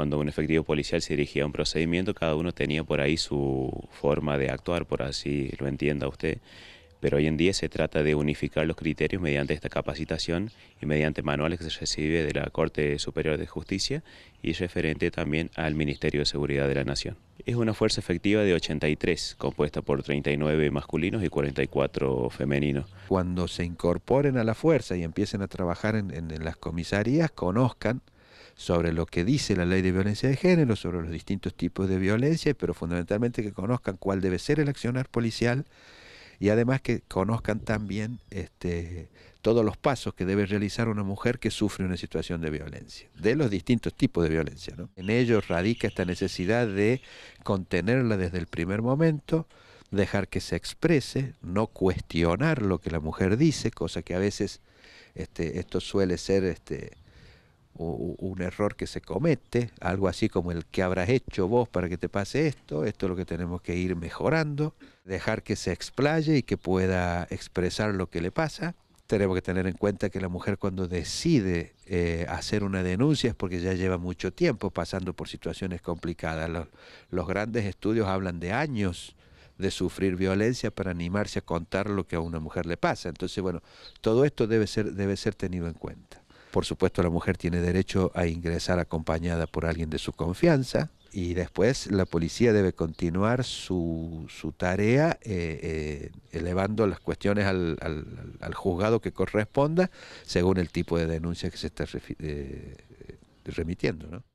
cuando un efectivo policial se dirigía a un procedimiento, cada uno tenía por ahí su forma de actuar, por así lo entienda usted. Pero hoy en día se trata de unificar los criterios mediante esta capacitación y mediante manuales que se recibe de la Corte Superior de Justicia y referente también al Ministerio de Seguridad de la Nación. Es una fuerza efectiva de 83, compuesta por 39 masculinos y 44 femeninos. Cuando se incorporen a la fuerza y empiecen a trabajar en, en las comisarías, conozcan sobre lo que dice la ley de violencia de género, sobre los distintos tipos de violencia, pero fundamentalmente que conozcan cuál debe ser el accionar policial y además que conozcan también este, todos los pasos que debe realizar una mujer que sufre una situación de violencia, de los distintos tipos de violencia. En ello radica esta necesidad de contenerla desde el primer momento, dejar que se exprese, no cuestionar lo que la mujer dice, cosa que a veces este, esto suele ser este, un error que se comete, algo así como el que habrás hecho vos para que te pase esto, esto es lo que tenemos que ir mejorando, dejar que se explaye y que pueda expresar lo que le pasa. Tenemos que tener en cuenta que la mujer cuando decide eh, hacer una denuncia es porque ya lleva mucho tiempo pasando por situaciones complicadas. Los, los grandes estudios hablan de años de sufrir violencia para animarse a contar lo que a una mujer le pasa. Entonces, bueno, todo esto debe ser, debe ser tenido en cuenta. Por supuesto, la mujer tiene derecho a ingresar acompañada por alguien de su confianza. Y después la policía debe continuar su, su tarea eh, eh, elevando las cuestiones al, al, al, juzgado que corresponda según el tipo de denuncia que se está eh, remitiendo. ¿no?